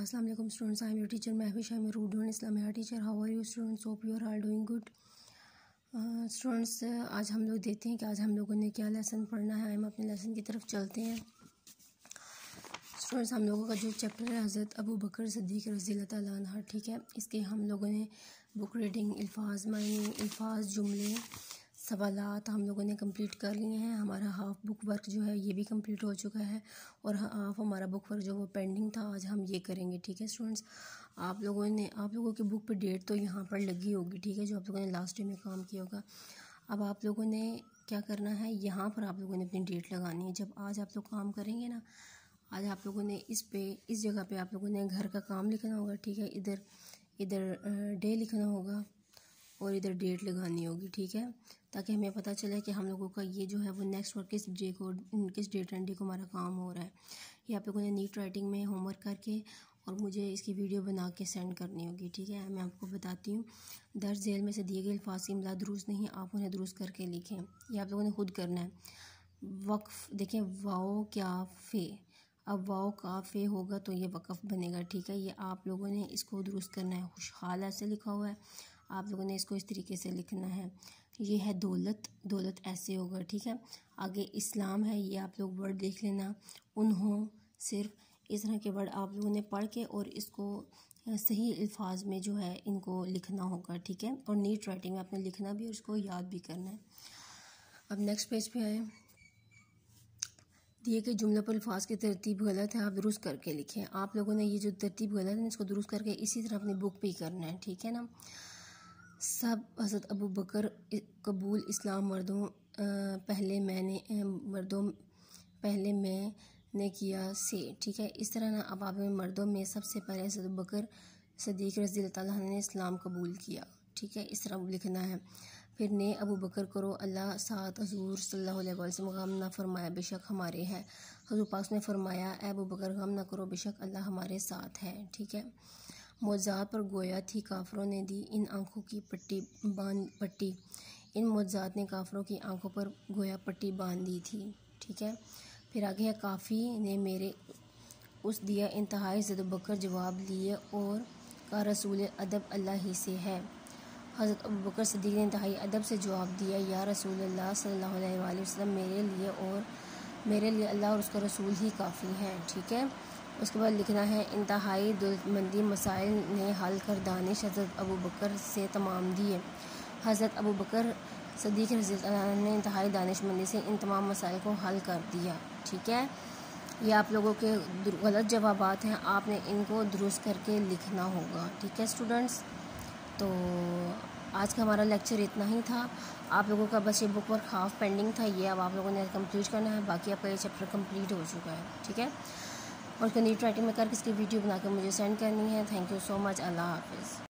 السلام علیکم students I am your teacher Mahfooz Islam Islamia teacher how are you students are doing good students آج ہم لوگ دیکھتے ہیں کہ آج ہم لوگوں نے کیا لیسن پڑھنا ہے ہم اپنے لیسن کی طرف چلتے ہیں اسٹوڈنٹس ہم لوگوں کا جو چیپٹر ہے حضرت ابو بکر صدیق رضی اللہ تعالیٰ عنہ ٹھیک ہے اس کے ہم لوگوں نے بک ریڈنگ الفاظ معنی الفاظ جملے سوالات ہم لوگوں نے کمپلیٹ کر لیے ہیں ہمارا ہاف بک ورک جو ہے یہ بھی کمپلیٹ ہو چکا ہے اور ہاف ہمارا بک ورک جو وہ پینڈنگ تھا آج ہم یہ کریں گے ٹھیک ہے اسٹوڈنٹس آپ لوگوں نے آپ لوگوں کی بک پہ ڈیٹ تو یہاں پر لگی ہوگی ٹھیک ہے جو آپ لوگوں نے لاسٹ ڈے میں کام کیا ہوگا اب آپ لوگوں نے کیا کرنا ہے یہاں پر آپ لوگوں نے اپنی ڈیٹ لگانی ہے جب آج آپ لوگ کام کریں گے نا آج آپ لوگوں نے اس پہ اس جگہ پہ آپ لوگوں نے گھر کا کام لکھنا ہوگا ٹھیک ہے ادھر ادھر ڈے لکھنا ہوگا اور ادھر ڈیٹ لگانی ہوگی ٹھیک ہے تاکہ ہمیں پتہ چلے کہ ہم لوگوں کا یہ جو ہے وہ نیکسٹ کس ڈے کو کس ڈیٹ اینڈ ڈے کو ہمارا کام ہو رہا ہے یہ آپ لوگوں نے نیٹ رائٹنگ میں ہوم ورک کر کے اور مجھے اس کی ویڈیو بنا کے سینڈ کرنی ہوگی ٹھیک ہے میں آپ کو بتاتی ہوں درج ذیل میں سے دیے گئے الفاظ املا درست نہیں آپ انہیں درست کر کے لکھیں یہ آپ لوگوں نے خود کرنا ہے وقف دیکھیں واؤ کیا فے اب واؤ کا فے ہوگا تو یہ وقف بنے گا ٹھیک ہے یہ آپ لوگوں نے اس کو درست کرنا ہے خوشحال ایسے لکھا ہوا ہے آپ لوگوں نے اس کو اس طریقے سے لکھنا ہے یہ ہے دولت دولت ایسے ہوگا ٹھیک ہے آگے اسلام ہے یہ آپ لوگ ورڈ دیکھ لینا انہوں صرف اس طرح کے ورڈ آپ لوگوں نے پڑھ کے اور اس کو صحیح الفاظ میں جو ہے ان کو لکھنا ہوگا ٹھیک ہے اور نیٹ رائٹنگ میں آپ نے لکھنا بھی اور اس کو یاد بھی کرنا ہے اب نیکسٹ پیج پہ آئے دیے کہ جملہ پر الفاظ کی ترتیب غلط ہے آپ درست کر کے لکھیں آپ لوگوں نے یہ جو ترتیب غلط ہے اس کو درست کر کے اسی طرح اپنی بک ہی کرنا ہے ٹھیک ہے نا سب حضرت ابو بکر قبول اسلام مردوں پہلے میں نے مردوں پہلے میں نے کیا سے ٹھیک ہے اس طرح نہ عوام مردوں میں سب سے پہلے حضرت بکر صدیق رضی اللہ تعالیٰ نے اسلام قبول کیا ٹھیک ہے اس طرح لکھنا ہے پھر نے ابو بکر کرو اللہ ساتھ حضور صلی اللہ علیہ وسلم غم نہ فرمایا بے شک ہمارے ہے حضور پاک نے فرمایا اے ابو بکر غم نہ کرو بے شک اللہ ہمارے ساتھ ہے ٹھیک ہے موضوعات پر گویا تھی کافروں نے دی ان آنکھوں کی پٹی باندھ پٹی ان موضوعات نے کافروں کی آنکھوں پر گویا پٹی باندھ دی تھی ٹھیک ہے پھر آگے کافی نے میرے اس دیا انتہائی زد و بکر جواب لیے اور کا رسول ادب اللہ ہی سے ہے حضرت ابو بکر صدیق نے انتہائی ادب سے جواب دیا یا رسول اللہ صلی اللہ علیہ وآلہ وسلم میرے لیے اور میرے لیے اللہ اور اس کا رسول ہی کافی ہے ٹھیک ہے اس کے بعد لکھنا ہے انتہائی دلمندی مسائل نے حل کر دانش حضرت ابو بکر سے تمام دیے حضرت ابو بکر صدیق رضی اللہ عنہ نے انتہائی دانش مندی سے ان تمام مسائل کو حل کر دیا ٹھیک ہے یہ آپ لوگوں کے غلط جوابات ہیں آپ نے ان کو درست کر کے لکھنا ہوگا ٹھیک ہے اسٹوڈنٹس تو آج کا ہمارا لیکچر اتنا ہی تھا آپ لوگوں کا بس یہ بک ورک ہاف پینڈنگ تھا یہ اب آپ لوگوں نے کمپلیٹ کرنا ہے باقی آپ کا یہ چیپٹر کمپلیٹ ہو چکا ہے ٹھیک ہے اور کنیٹ رائٹنگ میں کر کس کی ویڈیو بنا کے مجھے سینڈ کرنی ہے تھینک یو سو مچ اللہ حافظ